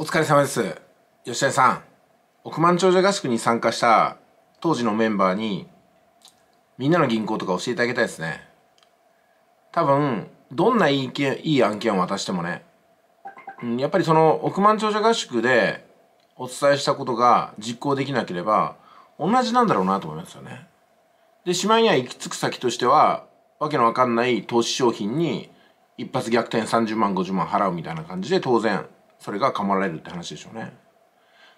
お疲れ様です。吉田さん、億万長者合宿に参加した当時のメンバーに、みんなの銀行とか教えてあげたいですね。多分、どんないいいい案件を渡してもね、うん、やっぱりその億万長者合宿でお伝えしたことが実行できなければ、同じなんだろうなと思いますよね。で、しまいには行き着く先としては、わけのわかんない投資商品に一発逆転30万50万払うみたいな感じで当然それが構われるって話でしょうね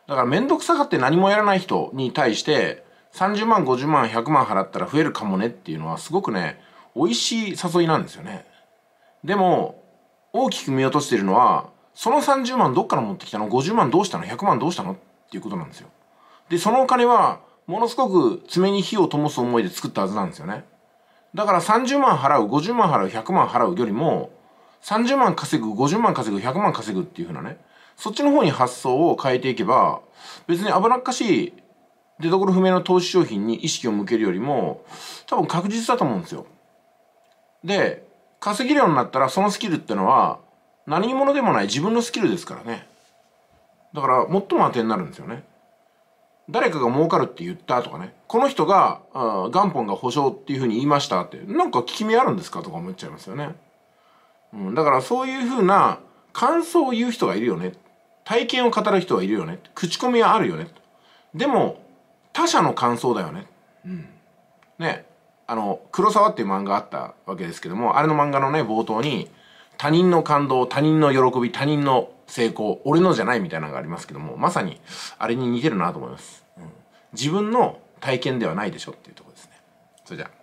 だから面倒くさがって何もやらない人に対して30万50万100万払ったら増えるかもねっていうのはすごくね美味しい誘いなんですよねでも大きく見落としてるのはその30万どっから持ってきたの50万どうしたの100万どうしたのっていうことなんですよでそのお金はものすごく爪に火を灯す思いで作ったはずなんですよねだから30万払う50万払う100万払うよりも30万稼ぐ50万稼ぐ100万稼ぐっていう風なねそっちの方に発想を変えていけば別に危なっかしい出所不明の投資商品に意識を向けるよりも多分確実だと思うんですよ。で稼げるようになったらそのスキルってのは何者でもない自分のスキルですからね。だから最も当てになるんですよね。誰かが儲かるって言ったとかね。この人が、元本が保証っていうふうに言いましたって。なんか効き目あるんですかとか思っちゃいますよね。うん、だからそういうふうな感想を言う人がいるよね体験を語る人はいるよね口コミはあるよねでも他者の感想だよね、うん、ねあの「黒沢」っていう漫画あったわけですけどもあれの漫画のね冒頭に他人の感動他人の喜び他人の成功俺のじゃないみたいなのがありますけどもまさにあれに似てるなと思います、うん、自分の体験ではないでしょっていうとこですねそれじゃあ